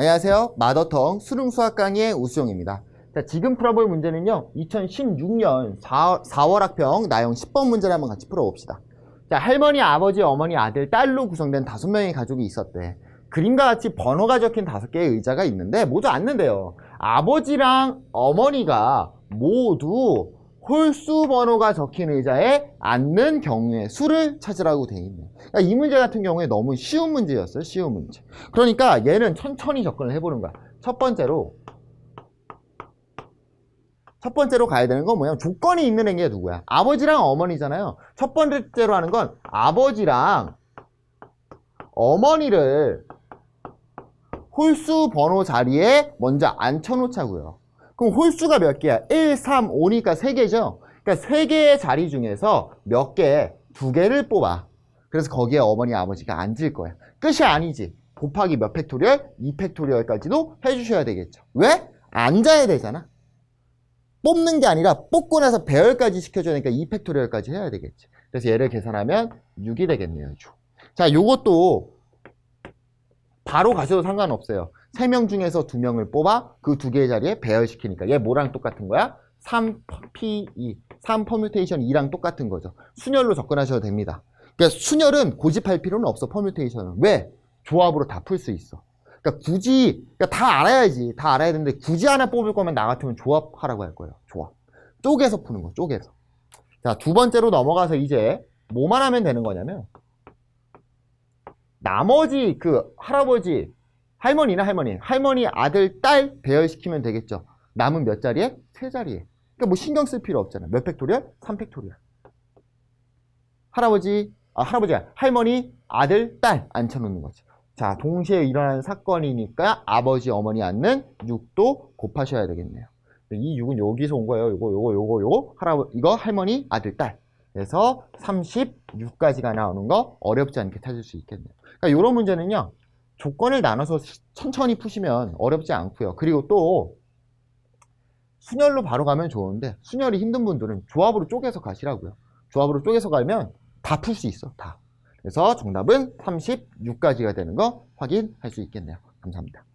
안녕하세요. 마더텅 수능 수학 강의 의 우수영입니다. 자, 지금 풀어볼 문제는요. 2016년 4월, 4월 학평 나영 10번 문제를 한번 같이 풀어봅시다. 자, 할머니, 아버지, 어머니, 아들, 딸로 구성된 다섯 명의 가족이 있었대. 그림과 같이 번호가 적힌 다섯 개의 의자가 있는데 모두 앉는데요. 아버지랑 어머니가 모두 홀수 번호가 적힌 의자에 앉는 경우의 수를 찾으라고 돼 있네요. 그러니까 이 문제 같은 경우에 너무 쉬운 문제였어요. 쉬운 문제. 그러니까 얘는 천천히 접근을 해보는 거야. 첫 번째로 첫 번째로 가야 되는 건 뭐냐면 조건이 있는 게 누구야? 아버지랑 어머니잖아요. 첫 번째로 하는 건 아버지랑 어머니를 홀수 번호 자리에 먼저 앉혀놓자고요. 그럼 홀수가 몇 개야? 1, 3, 5니까 3개죠? 그러니까 3개의 자리 중에서 몇 개, 2개를 뽑아. 그래서 거기에 어머니, 아버지가 앉을 거야. 끝이 아니지. 곱하기 몇 팩토리얼? 2 팩토리얼까지도 해주셔야 되겠죠. 왜? 앉아야 되잖아. 뽑는 게 아니라 뽑고 나서 배열까지 시켜줘야 되니까 2 팩토리얼까지 해야 되겠지. 그래서 얘를 계산하면 6이 되겠네요. 자, 요것도 바로 가셔도 상관없어요. 세 명 중에서 두명을 뽑아 그 두 개의 자리에 배열시키니까 얘 뭐랑 똑같은 거야? 3P2, 3 퍼뮤테이션 2랑 똑같은 거죠. 순열로 접근하셔도 됩니다. 그러니까 순열은 고집할 필요는 없어, 퍼뮤테이션은. 왜? 조합으로 다 풀 수 있어. 그러니까 굳이, 그러니까 다 알아야지. 다 알아야 되는데 굳이 하나 뽑을 거면 나 같으면 조합하라고 할 거예요. 조합. 쪼개서 푸는 거, 쪼개서. 자, 두 번째로 넘어가서 이제 뭐만 하면 되는 거냐면 나머지 그 할아버지 할머니나 할머니 할머니 아들 딸 배열시키면 되겠죠 남은 몇 자리에? 세 자리에 그러니까 뭐 신경 쓸 필요 없잖아 요몇 팩토리얼? 3팩토리얼 할아버지 아할아버지 할머니 아들 딸 앉혀놓는 거죠 자 동시에 일어나는 사건이니까 아버지 어머니 앉는 6도 곱하셔야 되겠네요 이 6은 여기서 온 거예요 요거 요거 요거 요거 할아버 이거 할머니 아들 딸 그래서 36까지가 나오는 거 어렵지 않게 찾을 수 있겠네요. 그러니까 이런 문제는요. 조건을 나눠서 천천히 푸시면 어렵지 않고요. 그리고 또 순열로 바로 가면 좋은데 순열이 힘든 분들은 조합으로 쪼개서 가시라고요. 조합으로 쪼개서 가면 다 풀 수 있어. 다. 그래서 정답은 36까지가 되는 거 확인할 수 있겠네요. 감사합니다.